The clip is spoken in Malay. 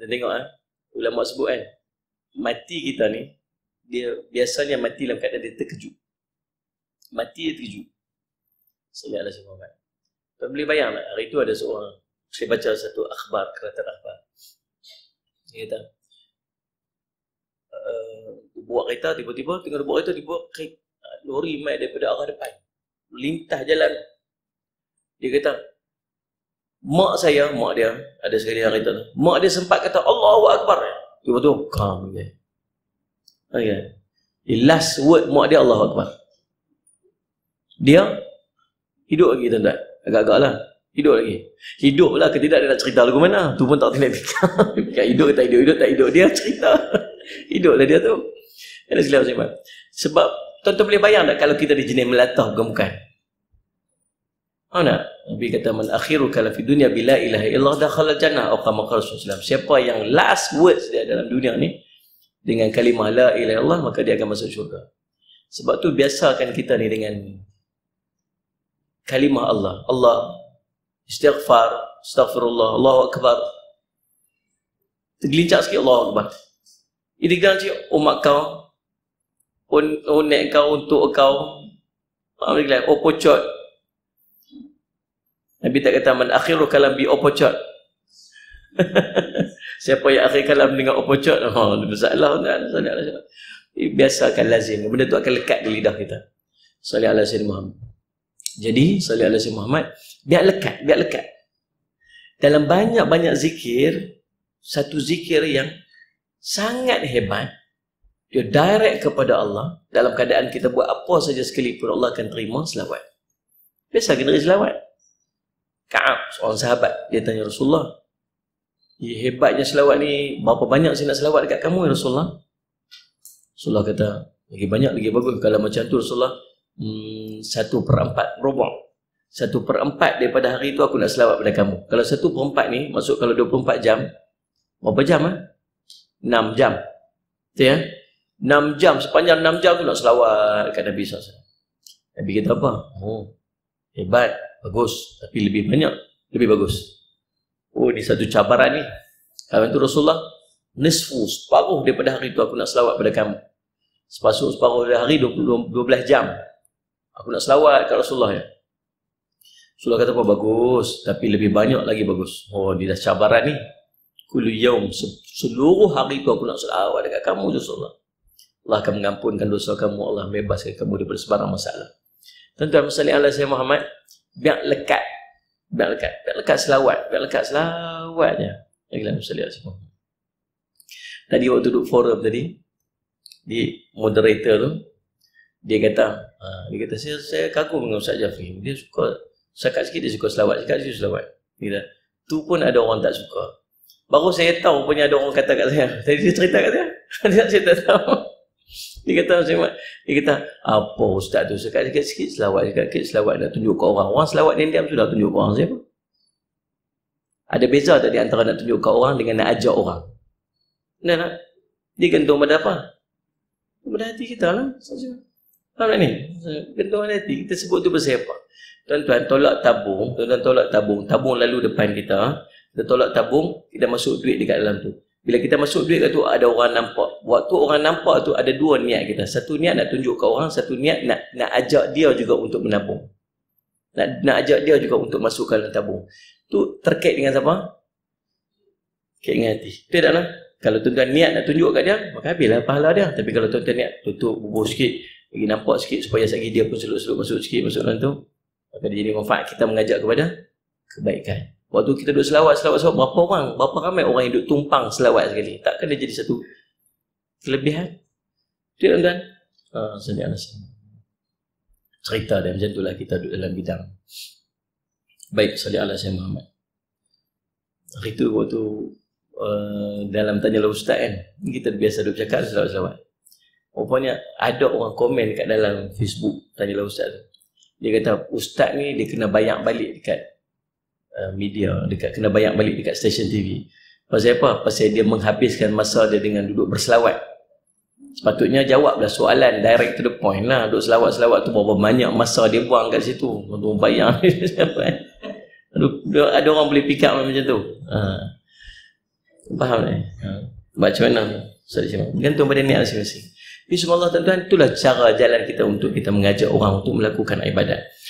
Kita tengok eh. Ulama sebut eh Mati kita ni dia biasanya mati dalam keadaan dia terkejut. Mati dia terkejut. Sallallahu semua orang. Tak boleh bayang lah. Hari itu ada seorang saya baca satu akhbar, kereta akhbar. Dia kata, uh, buat kereta tiba-tiba, tengah buat kereta, dibuat kereta, lori mai daripada arah depan. Lintas jalan. Dia kata, mak saya, mak dia, ada sekali hari tu, mak dia sempat kata Allahu Akbar. Dia betul, calm dia. Okay. The last word mak dia Allahu Akbar. Dia hidup lagi tuan-tuan. agak agaklah Hidup lagi. Hidup lah ketidak dia nak cerita lagu mana. Tu pun tak tindak fikir. hidup tak hidup, hidup tak hidup. Dia cerita. hidup lah dia tu. Ada silap sebab. Sebab tuan-tuan boleh bayang tak kalau kita di jenis melata bukan-bukan? Tahu tak? Nabi kata man akhiru kala fi dunya bila ilaha illallah dakhala jannah atau kama qala Rasulullah siapa yang last words dia dalam dunia ni dengan kalimah la ilaha illallah maka dia akan masuk syurga sebab tu biasakan kita ni dengan kalimah Allah Allah istighfar astaghfirullah Allahu akbar tergelincak sikit Allahu akbar ini ganti umat kau un, unek kau untuk kau apa lagi oh pocot Nabi tak kata man akhiru kalam bi opocot. Siapa yang akhir kalam dengan opocot? Oh, masalah kan. Biasakan lazim. Benda tu akan lekat di lidah kita. Sali ala sayyidina Muhammad. Jadi, sali ala sayyidina Muhammad, biar lekat, biar lekat. Dalam banyak-banyak zikir, satu zikir yang sangat hebat, dia direct kepada Allah dalam keadaan kita buat apa saja sekalipun Allah akan terima selawat. Biasa kita selawat. Ka'ab, seorang sahabat, dia tanya Rasulullah, Ya hebatnya selawat ni, berapa banyak saya nak selawat dekat kamu ya Rasulullah? Rasulullah kata, lagi banyak lagi bagus. Kalau macam tu Rasulullah, hmm, satu per empat robok. Satu per empat daripada hari tu aku nak selawat pada kamu. Kalau satu per empat ni, masuk kalau 24 jam, berapa jam lah? Ha? Enam jam. Betul ya? Enam jam, sepanjang enam jam aku nak selawat dekat Nabi SAW. Nabi kata apa? Oh, hebat bagus tapi lebih banyak lebih bagus oh ni satu cabaran ni kalau itu Rasulullah nisfu separuh daripada hari itu aku nak selawat pada kamu Sepasuk separuh dari hari 20, 12 jam aku nak selawat kat Rasulullah ya Rasulullah kata apa bagus tapi lebih banyak lagi bagus oh ni dah cabaran ni kulu yaum seluruh hari itu aku nak selawat dekat kamu ya Rasulullah Allah akan mengampunkan dosa kamu Allah bebaskan kamu daripada sebarang masalah Tuan-tuan, masalah Allah saya Muhammad, biar lekat biar lekat biar lekat selawat biar lekat selawatnya lagi lah lihat semua tadi waktu duduk forum tadi di moderator tu dia kata ah, dia kata saya, saya kagum dengan Ustaz Jafri dia suka sakat sikit dia suka selawat sakat sikit selawat dia kata, tu pun ada orang tak suka baru saya tahu punya ada orang kata kat saya tadi dia cerita kat saya dia tak tahu dia kata saya dia kata apa ustaz tu sekat sikit sikit selawat sikit sikit selawat nak tunjuk ke orang. Orang selawat dia diam sudah tunjuk ke orang siapa? Ada beza di antara nak tunjuk ke orang dengan nak ajak orang. Nah, nah. Dia gentung pada apa? Pada hati kita lah saja. Faham tak ni? Gentung pada hati. Kita sebut tu pasal apa? Tuan-tuan tolak tabung. Tuan-tuan tolak tabung. Tabung lalu depan kita. Kita tolak tabung. Kita masuk duit dekat dalam tu. Bila kita masuk duit kat tu ada orang nampak waktu orang nampak tu ada dua niat kita. Satu niat nak tunjuk ke orang, satu niat nak nak ajak dia juga untuk menabung. Nak nak ajak dia juga untuk masukkan dalam tabung. Tu terkait dengan siapa? Terkait dengan hati. Dia dalam kalau tuan-tuan niat nak tunjuk kat dia, maka habislah pahala dia. Tapi kalau tuan-tuan niat tutup bubur sikit, bagi nampak sikit supaya sagi dia pun selut-selut masuk sikit masuk dalam tu, maka dia jadi manfaat kita mengajak kepada kebaikan. Waktu kita duduk selawat, selawat-selawat, berapa orang, berapa ramai orang yang duduk tumpang selawat sekali. Takkan dia jadi satu kelebihan eh? dia dan uh, ah, sendiri Anas cerita dia macam itulah kita duduk dalam bidang baik Sali Allah saya Muhammad itu waktu uh, dalam tanya lah ustaz kan kita biasa duduk cakap selawat-selawat rupanya ada orang komen kat dalam Facebook tanya lah ustaz dia kata ustaz ni dia kena bayar balik dekat uh, media dekat kena bayar balik dekat stesen TV pasal apa? pasal dia menghabiskan masa dia dengan duduk berselawat Sepatutnya jawablah soalan direct to the point lah. Duduk selawat-selawat tu berapa banyak masa dia buang kat situ. tuan bayang. Eh? ada, ada orang boleh pick up macam tu. Ha. Faham tak? Eh? Ha. Macam mana? Ustaz Bergantung pada niat masing-masing. Bismillah ya, tuan itulah cara jalan kita untuk kita mengajak orang untuk melakukan ibadat.